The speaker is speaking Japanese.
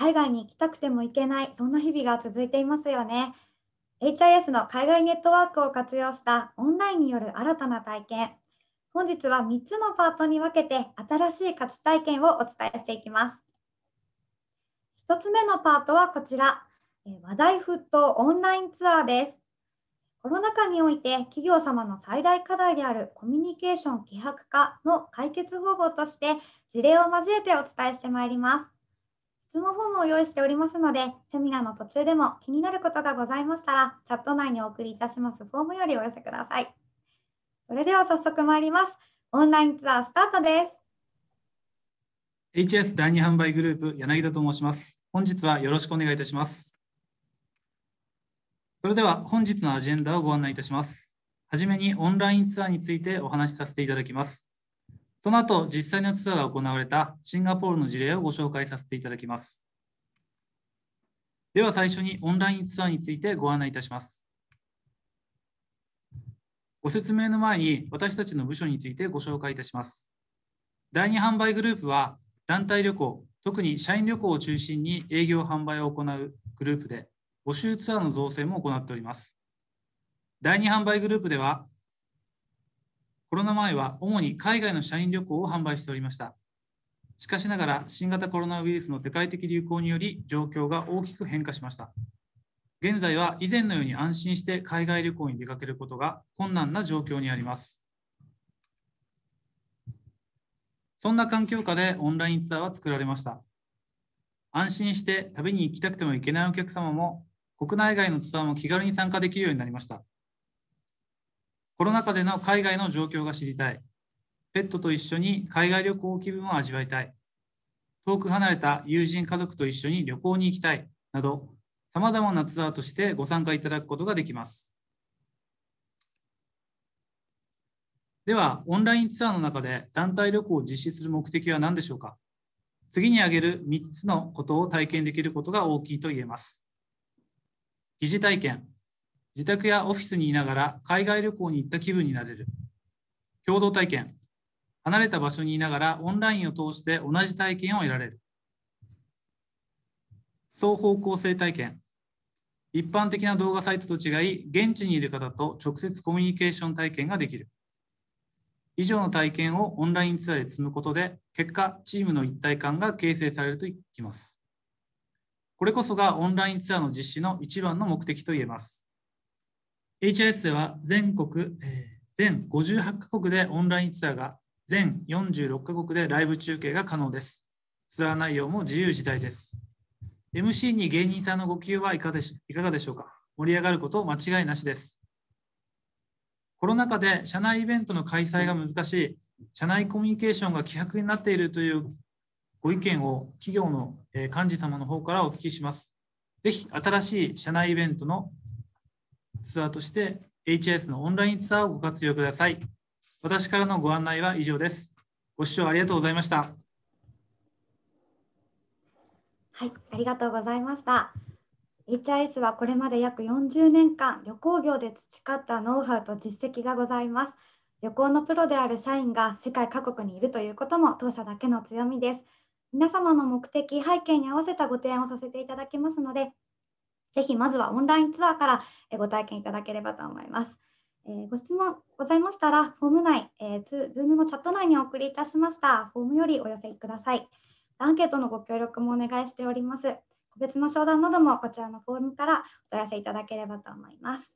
海外に行きたくても行けない、そんな日々が続いていますよね。HIS の海外ネットワークを活用したオンラインによる新たな体験。本日は3つのパートに分けて新しい価値体験をお伝えしていきます。1つ目のパートはこちら。話題沸騰オンラインツアーです。コロナ禍において企業様の最大課題であるコミュニケーション希薄化の解決方法として事例を交えてお伝えしてまいります。質問フォームを用意しておりますので、セミナーの途中でも気になることがございましたら、チャット内にお送りいたしますフォームよりお寄せください。それでは早速参ります。オンラインツアースタートです。HS 第2販売グループ、柳田と申します。本日はよろしくお願いいたします。それでは本日のアジェンダをご案内いたします。はじめにオンラインツアーについてお話しさせていただきます。その後、実際のツアーが行われたシンガポールの事例をご紹介させていただきます。では最初にオンラインツアーについてご案内いたします。ご説明の前に私たちの部署についてご紹介いたします。第2販売グループは団体旅行、特に社員旅行を中心に営業販売を行うグループで、募集ツアーの造成も行っております。第2販売グループではコロナ前は主に海外の社員旅行を販売しておりました。しかしながら新型コロナウイルスの世界的流行により状況が大きく変化しました。現在は以前のように安心して海外旅行に出かけることが困難な状況にあります。そんな環境下でオンラインツアーは作られました。安心して旅に行きたくても行けないお客様も国内外のツアーも気軽に参加できるようになりました。コロナ禍での海外の状況が知りたい。ペットと一緒に海外旅行気分を味わいたい。遠く離れた友人家族と一緒に旅行に行きたい。など、様々なツアーとしてご参加いただくことができます。では、オンラインツアーの中で団体旅行を実施する目的は何でしょうか次に挙げる3つのことを体験できることが大きいと言えます。疑似体験、自宅やオフィスにいながら海外旅行に行った気分になれる。共同体験。離れた場所にいながらオンラインを通して同じ体験を得られる。双方向性体験。一般的な動画サイトと違い、現地にいる方と直接コミュニケーション体験ができる。以上の体験をオンラインツアーで積むことで、結果、チームの一体感が形成されるといきます。これこそがオンラインツアーの実施の一番の目的といえます。HIS では全国、えー、全58カ国でオンラインツアーが全46カ国でライブ中継が可能です。ツアー内容も自由自在です。MC に芸人さんのご給はいかでしいかがでしょうか盛り上がること間違いなしです。コロナ禍で社内イベントの開催が難しい、社内コミュニケーションが希薄になっているというご意見を企業の幹事様の方からお聞きします。ぜひ新しい社内イベントのツアーとして HIS のオンラインツアーをご活用ください。私からのご案内は以上です。ご視聴ありがとうございました。はい、ありがとうございました。HIS はこれまで約40年間旅行業で培ったノウハウと実績がございます。旅行のプロである社員が世界各国にいるということも当社だけの強みです。皆様の目的、背景に合わせたご提案をさせていただきますので、ぜひまずはオンラインツアーからご体験いただければと思います。えー、ご質問ございましたら、フォーム内、えー、ズームのチャット内にお送りいたしましたフォームよりお寄せください。アンケートのご協力もお願いしております。個別の商談などもこちらのフォームからお問い合わせいただければと思います。